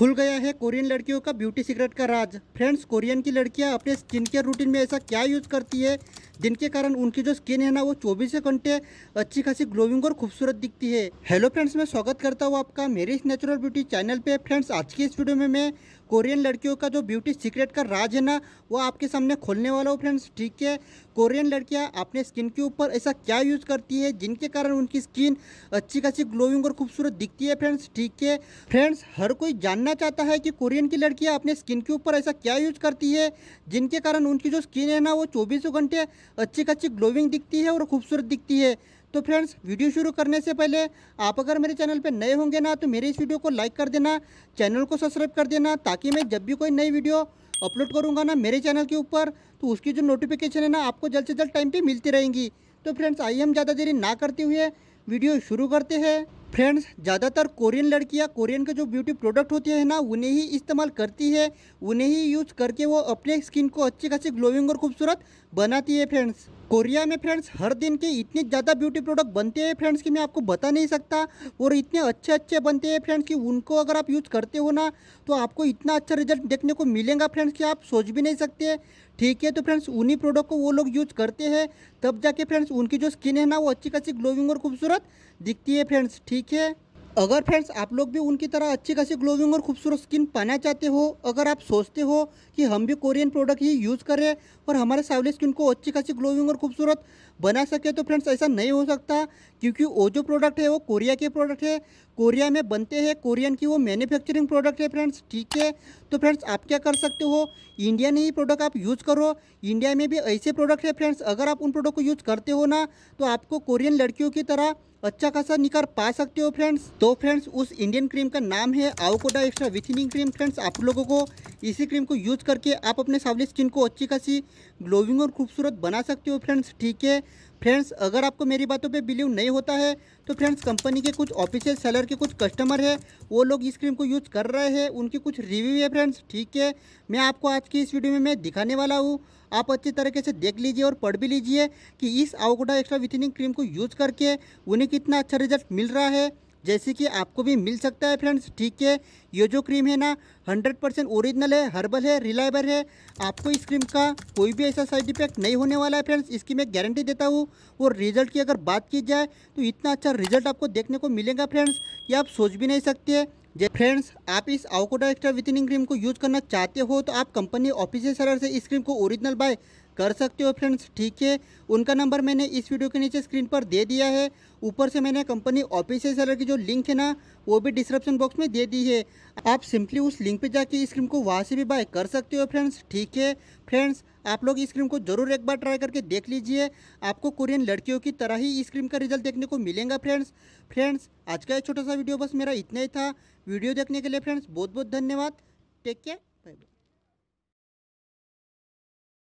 खुल गया है कोरियन लड़कियों का ब्यूटी सीक्रेट का राज फ्रेंड्स कोरियन की लड़कियां अपने स्किन केयर रूटीन में ऐसा क्या यूज़ करती है जिनके कारण उनकी जो स्किन है ना वो चौबीसों घंटे अच्छी खासी ग्लोविंग और खूबसूरत दिखती है हेलो फ्रेंड्स मैं स्वागत करता हूँ आपका मेरी इस नेचुरल ब्यूटी चैनल पे फ्रेंड्स आज की इस वीडियो में मैं कोरियन लड़कियों का जो ब्यूटी सीक्रेट का राज है ना वो आपके सामने खोलने वाला हूँ फ्रेंड्स ठीक है कोरियन लड़कियाँ अपने स्किन के ऊपर ऐसा क्या यूज़ करती है जिनके कारण उनकी स्किन अच्छी खासी ग्लोविंग और खूबसूरत दिखती है फ्रेंड्स ठीक है फ्रेंड्स हर कोई जानना चाहता है कि कोरियन की लड़कियाँ अपने स्किन के ऊपर ऐसा क्या यूज़ करती है जिनके कारण उनकी जो स्किन है ना वो चौबीसों घंटे अच्छी खासी ग्लोविंग दिखती है और खूबसूरत दिखती है तो फ्रेंड्स वीडियो शुरू करने से पहले आप अगर मेरे चैनल पर नए होंगे ना तो मेरे इस वीडियो को लाइक कर देना चैनल को सब्सक्राइब कर देना ताकि मैं जब भी कोई नई वीडियो अपलोड करूँगा ना मेरे चैनल के ऊपर तो उसकी जो नोटिफिकेशन है ना आपको जल्द से जल्द टाइम पर मिलती रहेंगी तो फ्रेंड्स आइए हम ज़्यादा देरी ना करते हुए वीडियो शुरू करते हैं फ्रेंड्स ज़्यादातर कोरियन लड़कियां कोरियन के जो ब्यूटी प्रोडक्ट होते हैं ना उन्हें ही इस्तेमाल करती है उन्हें ही यूज करके वो अपने स्किन को अच्छी खासी ग्लोइंग और खूबसूरत बनाती है फ्रेंड्स कोरिया में फ्रेंड्स हर दिन के इतने ज़्यादा ब्यूटी प्रोडक्ट बनते हैं फ्रेंड्स कि मैं आपको बता नहीं सकता और इतने अच्छे अच्छे बनते हैं फ्रेंड्स कि उनको अगर आप यूज़ करते हो ना तो आपको इतना अच्छा रिजल्ट देखने को मिलेगा फ्रेंड्स कि आप सोच भी नहीं सकते ठीक है तो फ्रेंड्स उन्हीं प्रोडक्ट को वो लोग यूज करते हैं तब जाके फ्रेंड्स उनकी जो स्किन है ना वो अच्छी खासी ग्लोविंग और खूबसूरत दिखती है फ्रेंड्स ठीक है अगर फ्रेंड्स आप लोग भी उनकी तरह अच्छी खासी ग्लोविंग और खूबसूरत स्किन पाना चाहते हो अगर आप सोचते हो कि हम भी कोरियन प्रोडक्ट ही यूज़ करें और हमारे सावली स्किन को अच्छी खासी ग्लोविंग और खूबसूरत बना सके तो फ्रेंड्स ऐसा नहीं हो सकता क्योंकि वो जो प्रोडक्ट है वो कोरिया के प्रोडक्ट है कोरिया में बनते हैं कोरियन की वो मैन्युफैक्चरिंग प्रोडक्ट है फ्रेंड्स ठीक है तो फ्रेंड्स आप क्या कर सकते हो इंडिया में ही प्रोडक्ट आप यूज़ करो इंडिया में भी ऐसे प्रोडक्ट है फ्रेंड्स अगर आप उन प्रोडक्ट को यूज़ करते हो ना तो आपको कोरियन लड़कियों की तरह अच्छा खासा निकाल पा सकते हो फ्रेंड्स तो फ्रेंड्स उस इंडियन क्रीम का नाम है आउकोडा एक्स्ट्रा विथिनिंग क्रीम फ्रेंड्स आप लोगों को इसी क्रीम को यूज़ करके आप अपने सावली स्किन को अच्छी खासी ग्लोविंग और खूबसूरत बना सकते हो फ्रेंड्स ठीक है फ्रेंड्स अगर आपको मेरी बातों पे बिलीव नहीं होता है तो फ्रेंड्स कंपनी के कुछ ऑफिशियल सेलर के कुछ कस्टमर है वो लोग इस क्रीम को यूज़ कर रहे हैं उनके कुछ रिव्यू है फ्रेंड्स ठीक है मैं आपको आज की इस वीडियो में मैं दिखाने वाला हूँ आप अच्छी तरीके से देख लीजिए और पढ़ भी लीजिए कि इस आवकोडा एक्स्ट्रा विथिनिंग क्रीम को यूज़ करके उन्हें कितना अच्छा रिजल्ट मिल रहा है जैसे कि आपको भी मिल सकता है फ्रेंड्स ठीक है ये जो क्रीम है ना 100 परसेंट ओरिजिनल है हर्बल है रिलायबल है आपको इस क्रीम का कोई भी ऐसा साइड इफेक्ट नहीं होने वाला है फ्रेंड्स इसकी मैं गारंटी देता हूँ और रिजल्ट की अगर बात की जाए तो इतना अच्छा रिजल्ट आपको देखने को मिलेगा फ्रेंड्स कि आप सोच भी नहीं सकते फ्रेंड्स आप इस आउकोडा एक्स्ट्रा विथिनिंग क्रीम को यूज़ करना चाहते हो तो आप कंपनी ऑफिस सेलर से इस क्रीम को ओरिजिनल बाय कर सकते हो फ्रेंड्स ठीक है उनका नंबर मैंने इस वीडियो के नीचे स्क्रीन पर दे दिया है ऊपर से मैंने कंपनी ऑफिस सेलर की जो लिंक है ना वो भी डिस्क्रिप्शन बॉक्स में दे दी है आप सिंपली उस लिंक पे जाके इस क्रीम को वहाँ से भी बाय कर सकते हो फ्रेंड्स ठीक है फ्रेंड्स आप लोग इस क्रीम को जरूर एक बार ट्राई करके देख लीजिए आपको कोरियन लड़कियों की तरह ही इस क्रीम का रिजल्ट देखने को मिलेगा फ्रेंड्स फ्रेंड्स आज का एक छोटा सा वीडियो बस मेरा इतना ही था वीडियो देखने के लिए फ्रेंड्स बहुत बहुत धन्यवाद टेक केयर बाय बाय